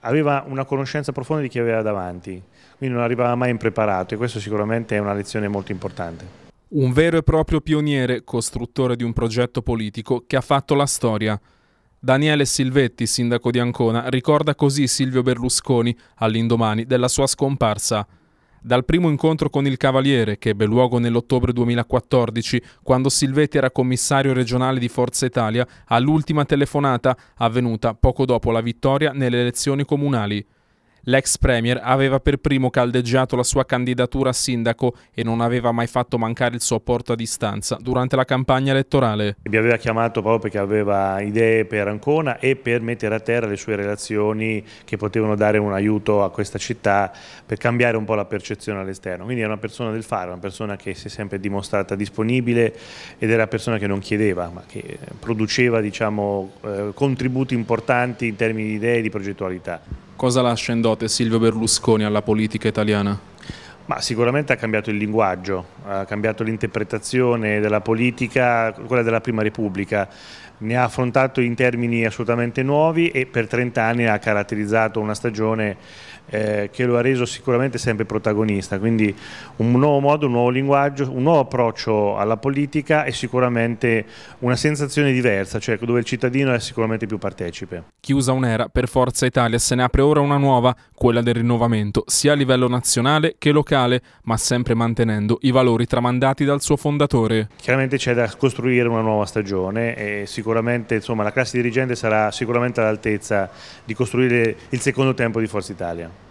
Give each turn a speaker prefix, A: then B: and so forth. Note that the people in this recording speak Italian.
A: aveva una conoscenza profonda di chi aveva davanti, quindi non arrivava mai impreparato e questo sicuramente è una lezione molto importante.
B: Un vero e proprio pioniere, costruttore di un progetto politico che ha fatto la storia. Daniele Silvetti, sindaco di Ancona, ricorda così Silvio Berlusconi all'indomani della sua scomparsa. Dal primo incontro con il Cavaliere, che ebbe luogo nell'ottobre 2014, quando Silvetti era commissario regionale di Forza Italia, all'ultima telefonata avvenuta poco dopo la vittoria nelle elezioni comunali. L'ex premier aveva per primo caldeggiato la sua candidatura a sindaco e non aveva mai fatto mancare il suo apporto a distanza durante la campagna elettorale.
A: Mi aveva chiamato proprio perché aveva idee per Ancona e per mettere a terra le sue relazioni che potevano dare un aiuto a questa città per cambiare un po' la percezione all'esterno. Quindi era una persona del fare, una persona che si è sempre dimostrata disponibile ed era una persona che non chiedeva, ma che produceva diciamo, eh, contributi importanti in termini di idee e di progettualità. Cosa lascia in dote Silvio Berlusconi alla politica italiana? Ma sicuramente ha cambiato il linguaggio, ha cambiato l'interpretazione della politica, quella della Prima Repubblica, ne ha affrontato in termini assolutamente nuovi e per 30 anni ha caratterizzato una stagione eh, che lo ha reso sicuramente sempre protagonista, quindi un nuovo modo, un nuovo linguaggio, un nuovo approccio alla politica e sicuramente una sensazione diversa, cioè dove il cittadino è sicuramente più partecipe. Chiusa un'era, per Forza
B: Italia se ne apre ora una nuova, quella del rinnovamento, sia a livello nazionale che locale, ma
A: sempre mantenendo i valori tramandati dal suo fondatore. Chiaramente c'è da costruire una nuova stagione e sicuramente insomma, la classe dirigente sarà sicuramente all'altezza di costruire il secondo tempo di Forza Italia.